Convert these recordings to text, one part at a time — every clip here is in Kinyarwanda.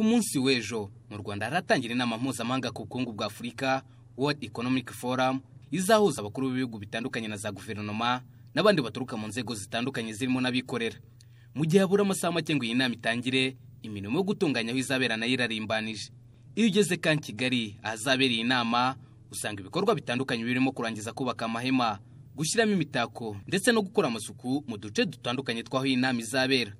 ku munsi w'ejo mu rwanda haratangira inama mpuzamahanga ku bukungu bwa afurika world economic forum izahuza abakuru b'ibihugu bitandukanye na za guverinoma n'abandi baturuka mu nzego zitandukanye zirimo n'abikorera mu gihe habura amasaha make ngo iyi nama itangire imirimo yo gutunganya aho izabera nayo irarimbanije iyo ugeze ka kigali ahazabera iyi nama usanga ibikorwa bitandukanye birimo kurangiza kubaka amahema gushyiramo imitako ndetse no gukora amasuku mu duce dutandukanye tw'aho iyi nama izabera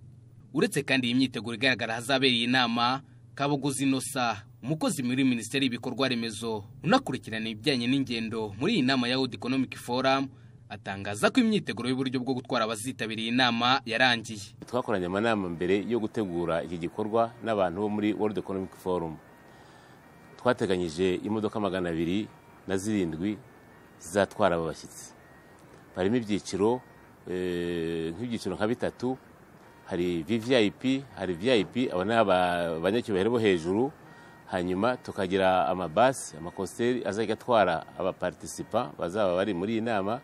uretse kandi iyi myiteguro igaragara ahazabera iyi nama kabogozi inosa umukozi muri minisiteri y'ibikorwa remezo unakurikirana ibijyanye n'ingendo muri iyi nama ya World Economic Forum atangaza ko imyiteguro y'uburyo bwo gutwara abazitabiriye inama yarangiye twakoranye amanama mbere yo gutegura iki gikorwa n'abantu bo muri World Economic Forum twateganyije imodoka magana abiri na zirindwi zizatwara aba bashyitsi harimo ibyiciro eh, nk'ibyiciro nka bitatu hari viviyayipi hari VIP aba ni abanyacyubahiro bo hejuru hanyuma tukagira amabasi amakositeri azajya atwara abaparitisipa bazaba bari muri iyi nama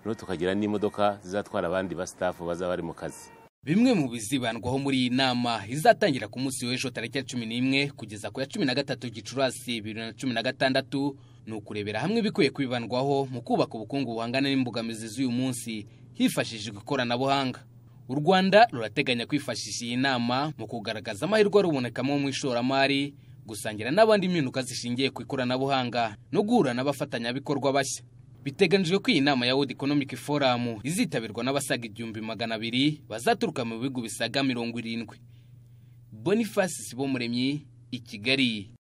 noneho tukagira n'imodoka zizatwara abandi basitafu bazaba bari mu kazi bimwe mu bizibandwaho muri iyi nama izatangira ku munsi w'ejo tariki ya cumi n'imwe kugeza ku ya cumi na gatatu gicurasi bibiri na cumi na gatandatu ni ukurebera hamwe ibikwiye kwibandwaho mu kubaka ubukungu buhangana n'imbogamizi z'uyu munsi hifashishijwe ikoranabuhanga u rwanda rurateganya kwifashisha iyi nama mu kugaragaza amahirwe rubonekamo mu ishoramari gusangira n'abandi impinduka zishingiye ku ikoranabuhanga no guhura n'abafatanyabikorwa bashya biteganyijwe ko iyi nama ya World Economic Forum izitabirwa n'abasaga igihumbi magana abiri bazaturuka mu bihugu bisaga mirongo irindwi Boniface Muremyi i Kigali